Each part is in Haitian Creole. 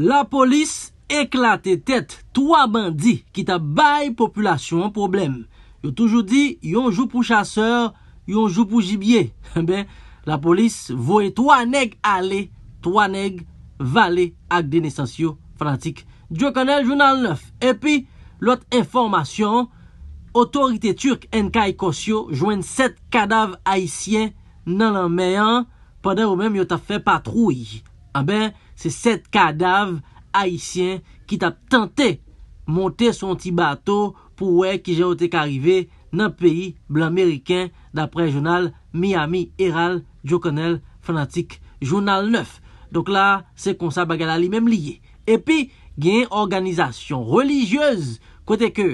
La polis eklate tet, 3 bandi ki ta baye populasyon problem. Yo toujou di, yon jou pou chaseur, yon jou pou jibye. Ben, la polis voye 3 neg ale, 3 neg vale ak denesasyon frantik. Djo konel jounal 9. E pi, lote informasyon, otorite Turk enkay kosyo, jwen 7 kadav haisyen nan lan meyan, pwede ou menm yo ta fe patrouy. A ah ben, Se set kadav haisyen ki tap tante monte son ti bato pou we ki jenote karive nan peyi blan meriken Dapre jounal Miami Herald, Jokonel, Fanatik, Jounal 9 Donk la se konsa bagala li mem liye Epi gen organizasyon religyez kote ke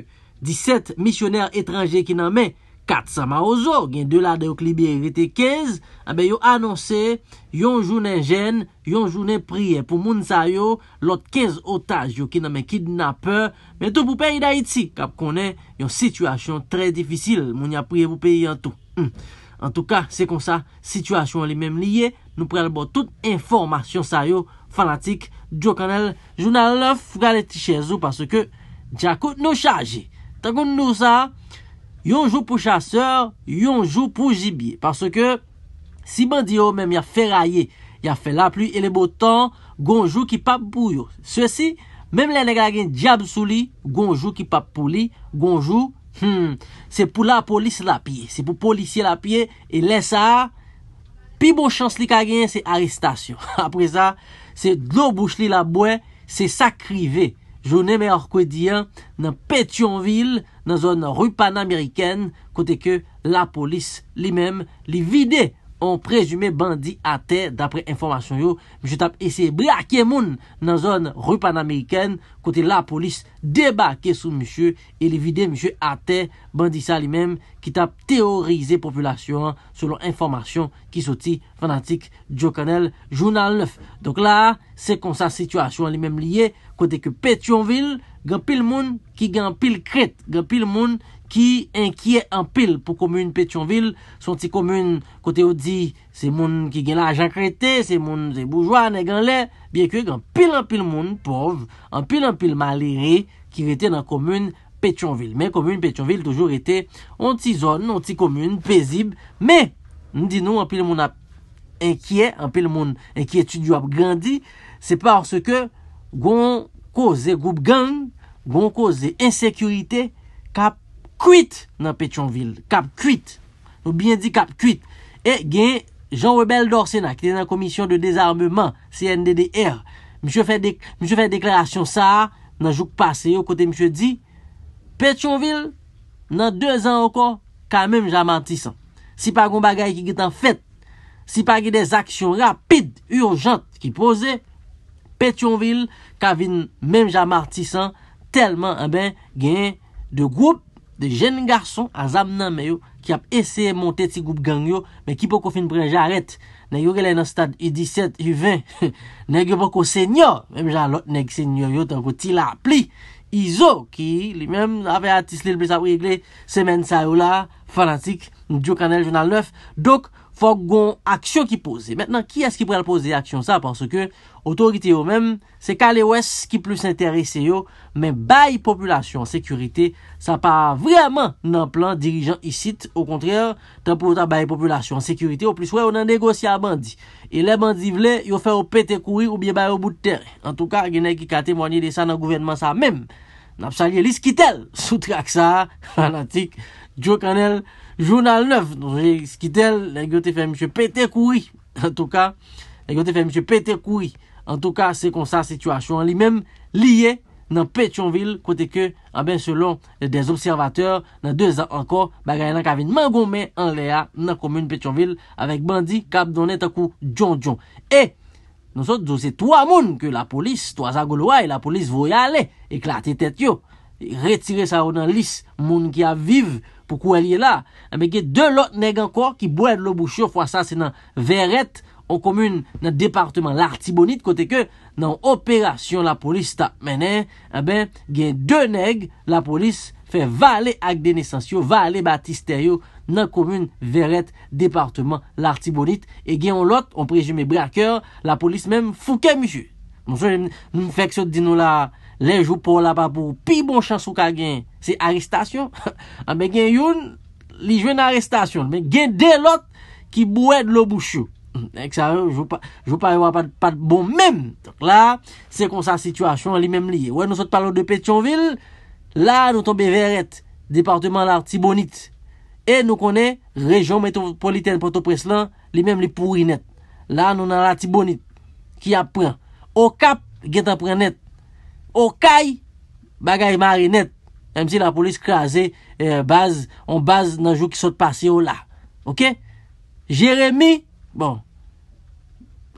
17 misyoner etranje ki nan men Kat sa ma ozo, gen de la de yo kli biye yote kez, abe yo anonse, yon jounen jen, yon jounen priye pou moun sa yo, lot kez otaj yo ki name kidnapper, men tou pou peyi da iti, kap konen yon situasyon tre difícil, moun ya priye pou peyi an tou. Hmm. En tou ka, se kon sa, situasyon li mem liye, nou prel bo tout informasyon sa yo, fanatik, djo kanel jounal lof, gale ti chezou, parce ke, dja kout nou chaje, takoun nou sa, Yonjou pou chasseur, yonjou pou jibye. Parce que, si bandi yo mèm ya fè raye, ya fè la plu, e le botan, gonjou ki pap pou yo. Se si, mèm lè lè lè gen diabsou li, gonjou ki pap pou li, gonjou, hmm, se pou la polis la piye. Se pou polisie la piye, e lè sa, pi bon chans li kagè, se arrestasyon. Apre sa, se do bouch li la bwen, se sakri ve. Jounè mè orkwe diyan, nan pet yon vil, nan zon rupan Ameriken, kote ke la polis li mem, li vide, an prezume bandi ate, dapre informasyon yo, msye tap ese, bre ake moun, nan zon rupan Ameriken, kote la polis debake sou msye, e li vide msye ate, bandisa li mem, ki tap teorize populasyon, selon informasyon, ki soti fanatik Joe Connell, jounal 9. Donk la, se konsa situasyon li mem liye, kote ke Petionville, gen pil moun ki gen pil kret, gen pil moun ki enkiye en pil pou komoun Petionville, son ti komoun kote ou di se moun ki gen la ajan krete, se moun ze boujwa, ne gen le, bien kwe gen pil en pil moun, pov, en pil en pil malire, ki rete nan komoun Petionville. Men komoun Petionville toujou rete, on ti zon, on ti komoun, pezib, men, nou di nou, en pil moun ap enkiye, en pil moun enkiye tu di wap gandhi, se par se ke goun koze goup gang, Gon kose de insekurite kap kwit nan Petionville. Kap kwit. Nou byen di kap kwit. E gen, Jean-Rebel Dorsena, ki te nan komisyon de dezarmement, CNDDR, msye fè deklarasyon sa, nan jouk pase, yo kote msye di, Petionville nan 2 an anko, ka menm jamantisan. Si pa goun bagay ki git an fèt, si pa gè des aksyon rapide, urjante ki pose, Petionville, ka menm jamantisan, telman a eh ben gen de goup de jen garson an zam nan me yo ki ap eseye monte ti goup gen yo, men ki pou kon fin prejarete, nan yo ge lè nan stade 17, 20, nan yo pou kon senyor, men jan lot neg senyor yo tan kou ti la pli, Izo ki li menm ave atis li lbis ap rile, semen sa yo la, fanatik, njou kanel jounal 9, dok, Fok goun aksyon ki pose. Mètenan, ki as ki prel pose aksyon sa? Pansou ke, otorite yo mèm, se kale wès ki plus interese yo, mèm bayi populasyon, sekurite, sa pa vreman nan plan dirijan isit. Ou kontrèr, tan pou otan bayi populasyon, sekurite, ou plis wè, ou nan negosye a bandi. E le bandi vle, yo fè ou pète kouri ou bie bayi ou bout tère. An tou ka, genè ki ka temwanyi de sa nan gouvenman sa mèm. Napsalye lis ki tèl, soutraksa, fanatik, djok anèl, Jounal 9, nou jè skitel, lè gyo te fè M.P.T. Koui, an tou ka, lè gyo te fè M.P.T. Koui, an tou ka, se kon sa situasyon li men, liye nan Pechonville, kote ke, an ah ben selon des observateurs, nan 2 an anko, bagay nan Kavin Mangoume, an lea nan komoun Pechonville, avèk bandi Kabdounetakou Djon Djon. E, nou sot, nou se 3 moun, ke la polis, 3 agoloway, la polis voya le, e klati tet yo, re tire sa ou nan lis, moun ki aviv, Ou kou alye la, ame gen de lot neg ankor ki boye de lo bouchou, fwa sa se nan veret, an komoun nan departement larti bonit, kote ke nan operasyon la polis ta. Mene, ame gen de neg la polis fe vale ak denesansyo, vale batisteryo nan komoun veret departement larti bonit. E gen an lot, an prejime brakèr, la polis mèm fouke mishou. Monson, nou fèk sot di nou la... Le jou pou la pa pou. Pi bon chansou ka gen. Se arrestasyon. A ah, me gen yon. Li jwen arrestasyon. Men gen delot. Ki bou ed lo bouchou. Ek sa yo. Jou pa evwa pat bon men. La. Se kon sa situasyon li men liye. Ouè nou sot palo de Petionville. La nou tombe veret. Departement la Tibonit. E nou konen. Region metropolitane. Porto Preslan. Li men li pourinet. La nou nan la Tibonit. Ki apren. Ou kap. Gen apren net. Okay bagay marinette. Msi la polis krasè, eh, on baz nan jou ki sot pasye ou la. Ok? Jeremie, bon,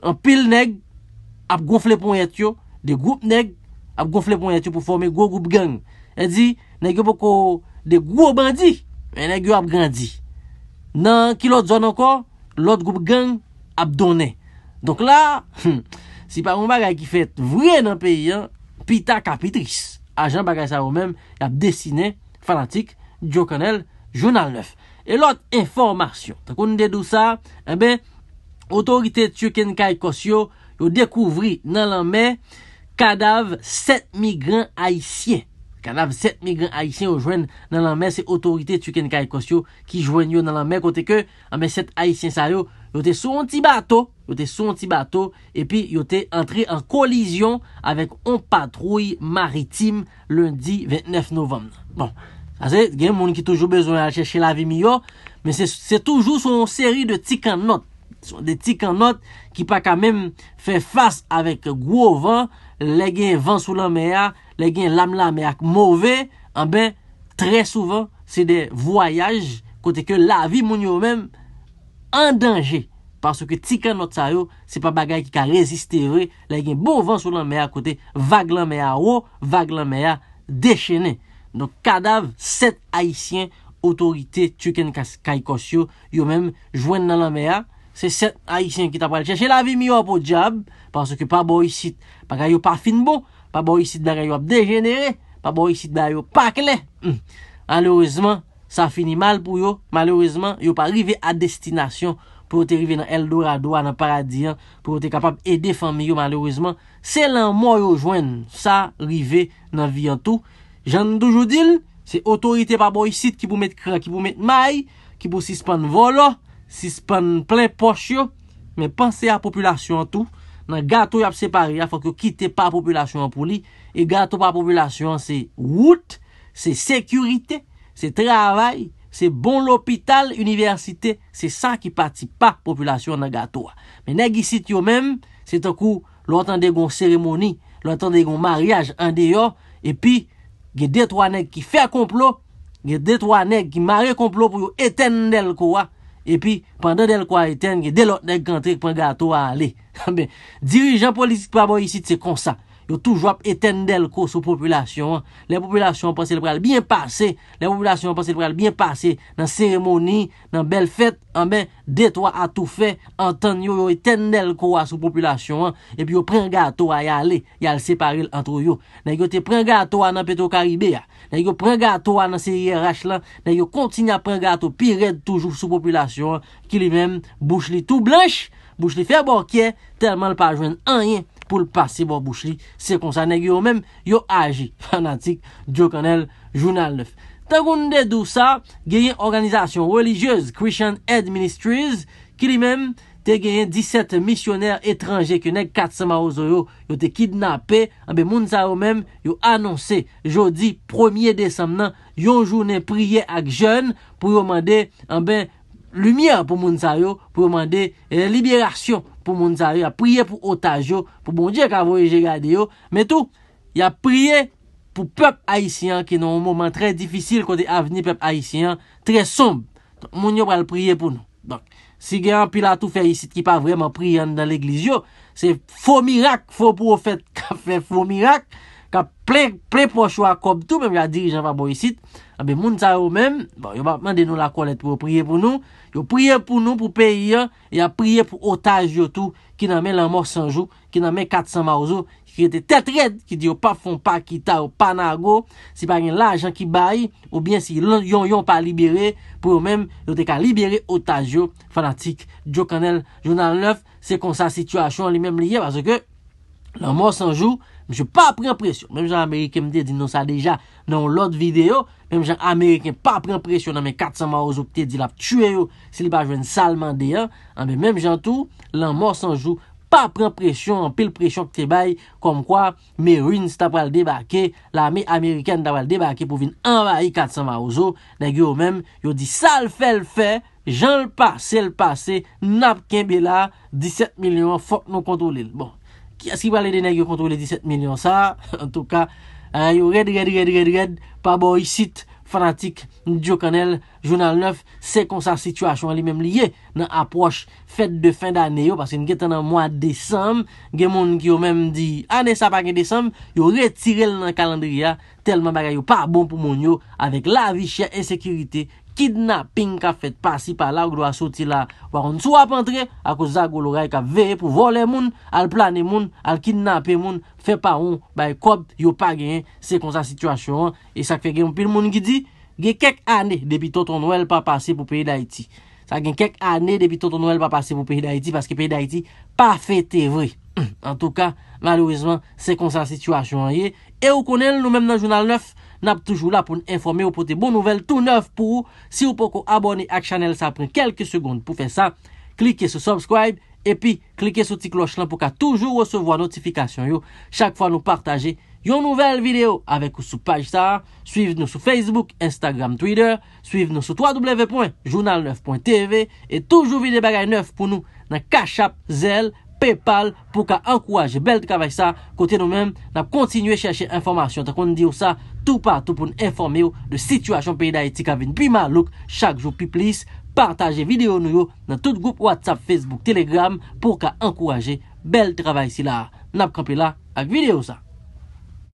an pil neg, ap gonfle pon yetyo, de goup neg, ap gonfle pon yetyo pou forme gwo goup geng. En di, neg yo poko de gwo bandi, en neg yo ap grandi. Nan ki lot zon ankon, lot goup geng ap donen. Donk la, si pa mou bagay ki fet vre nan peyi an, Pita Kapitris, ajan bagay sa ou men, yap desine, fanatik, Djo Kanel, Jounal 9. E lot informasyon, tako nou dedou sa, ebe, eh otorite Tuken Kaikosyo, yo dekouvri nan lan men, kadav 7 migran haisyen. Kadav 7 migran haisyen yo jwen nan lan men, se otorite Tuken Kaikosyo ki jwen yo nan lan men, kote ke, ame 7 haisyen sa yo, yo te sou an ti bato, yo te sou an ti bato, epi bon, yo te entri an kolizyon avèk an patroui maritim lundi 29 novem. Bon, aze, gen moun ki toujou bezoun al chèche la vi miyo, men se toujou son seri de tikan not, son de tikan not ki pa kamèm fè fass avèk gwo van, lè gen vansoulan mèya, lè gen lamlam mèyak mouvè, an bè, trè souvan, se de voyaj kote ke la vi moun yo mèm an danjè. Paske tika notsa yo, se pa bagay ki ka rezistere, la gen bovan sou lan mea kote, vag lan mea ou, vag lan mea deshene. Don kadav, set Haitien, otorite tuken kaykos yo, yo menm jwenn nan lan mea, se set Haitien ki ta pral cheshe la vi miyo ap o jab, paske pa bo yisit, pa kaya yo pa finbo, pa bo yisit bagay yo ap degenere, pa bo yisit bagay yo pakle. Hmm. Malorizman, sa fini mal pou yo, malorizman, yo pa rive a destinasyon, pou ou te rive nan eldorado, nan paradiyan, pou ou te kapab ede fami yo malorizman, se lan mou yo jwen sa rive nan vi an tou. Jan nou toujou dil, se otorite pa boyisit ki pou met kran, ki pou met may, ki pou sispan volo, sispan plen poch yo, men panse a populasyon an tou, nan gato yap separe, ya fok yo kite pa populasyon pou li, e gato pa populasyon se wout, se sekurite, se travay, Se bon l'opital, universite, se sa ki pati pa populasyon nan gato a. Men neg isit yo men, se te kou loutan degon seremoni, loutan degon mariage an deyo. E pi, ge detwa neg ki fe a komplo, ge detwa neg ki mari a komplo pou yo eten del kwa. E pi, pandan del kwa eten, ge delot neg kantrik pou yon gato a ale. Dirijan politik pa bo isit se konsa. yo toujwa eten del ko sou populasyon, le populasyon panse le pral bien pase, le populasyon panse le pral bien pase, nan seremoni, nan bel fet, anbe, detwa atou fe, anten yo yo eten del ko a sou populasyon, epi yo pren gato a yale, yale separe l antro yo, nan yo te pren gato a nan peto karibé, nan yo pren gato a nan se rrach lan, nan yo kontin a pren gato, pi red toujou sou populasyon, ki li men, bouch li tou blanche, bouch li fe borkye, telman l pa jwen anye, pou l pasi bo bouch li, se konsaneg yo men, yo aji, fanatik, diyo kanel, jounal 9. Tangoun de dousa, genyen organizasyon religyez, Christian Aid Ministries, ki li men, te genyen 17 misyoner etranje, ki nek 400 yo, yo te kidnapè, anbe ah moun sa yo men, yo anonsè, jodi, 1er Desemnen, yon jounen priye ak joun, pou yo mande, anbe, ah Lumye pou moun sa yo pou mande libyerasyon pou moun sa yo. Ya priye pou otaj yo pou moun diye kavoye jirade yo. Metou, ya priye pou pep haisyen ki nou mouman tre difisil kote aveni pep haisyen. Tre somb. Moun yo pral priye pou nou. Donk, si gen an pila tou feyisit ki pa vreman priyen dan legliz yo, se fo mirak, fo profet ka fey fo mirak, ka ple poch wakob tou, mem ya dirijan wap bo yisit, a be moun ta yo mem, bon, yo va mande nou la kolet pou yo priye pou nou, yo priye pou nou pou peyi ya, yo priye pou otaj yo tou, ki nan men lanmorsanjou, ki nan men katsan maouzou, ki te tetred, ki di yo pa fon pa kita ou pa nago, si pa gen lajan ki bayi, ou bien si yon yon pa libere, pou yo mem, yo te ka libere otaj yo, fanatik, Djo kanel, jounan lèf, se kon sa situasyon li men liye, wase ke, lanmorsanjou, Mwen jè pa pren presyon. Mwen jè Ameriken mde di nou sa deja nan lout videyo. Mwen jè Ameriken pa pren presyon nan men 400 maouzo pte di la ptueyo. Se li pa jwen salman deyan. Mwen jè mwen jantou. Lan mò sanjou. Pa pren presyon. An pil presyon kte bay. Kom kwa. Mè rin stap wale debake. La amè Ameriken da wale debake pou vin anvay 400 maouzo. Nan gyo mèm. Yo di sal fè l fè. Jan l pa. Se l pa. Se l pa. Se l pa. Se l pa. Se l pa. Se l pa. Se l pa. Se l pa. Aski pa le dene yo kontou le 17 milyon sa, en tou ka, eh, yo red, red, red, red, red, pa bo yisit fanatik, jokanel, jounal 9, se konsar situasyon li mem liye, nan aproche fèt de fin d'anè yo, pasen gen ten nan mwa désem, gen moun ki yo mem di anè sa pake désem, yo retirel nan kalandriya, telman baga yo pa bon pou moun yo, avèk la vi chè e sekirite, Kidnaping ka fet pasi pa la ou gwa soti la wakon sou apantre Ako zago loray ka veye pou vole moun, al plane moun, al kidnape moun Fe pa ou, bay kod, yo pa gen se konsa situasyon E sak fe gen yon pil moun ki di, gen kek ane depi to ton nouel pa pase pou peyi da iti Sak gen kek ane depi to ton nouel pa pase pou peyi da iti Paske peyi da iti pa fete vre En tou ka, malouizman, se konsa situasyon E ou konen nou menm nan jounal 9 Nap toujou la pou nou informe ou pou te bon nouvel tout neuf pou ou Si ou pou kon abone ak chanel sa pren kelke segonde pou fe sa Klike sou subscribe E pi klike sou ti kloch lan pou ka toujou recevo a notifikasyon yo Chak fwa nou partaje yon nouvel video Avek ou sou paj sa Suiv nou sou Facebook, Instagram, Twitter Suiv nou sou www.journal9.tv E toujou vide bagay neuf pou nou Nan kachap, zel, Paypal Pou ka ankouaje bel te kavay sa Kote nou men nan kontinue cheshe informasyon Ta kon di ou sa Tou pa, tou pou nou informe yo de sitwasyon peyda etika vin. Pi ma luk, chak jou pi plis, partaje video nou yo nan tout goup WhatsApp, Facebook, Telegram pou ka ankouraje bel travay si la. Nap krepe la ak video sa.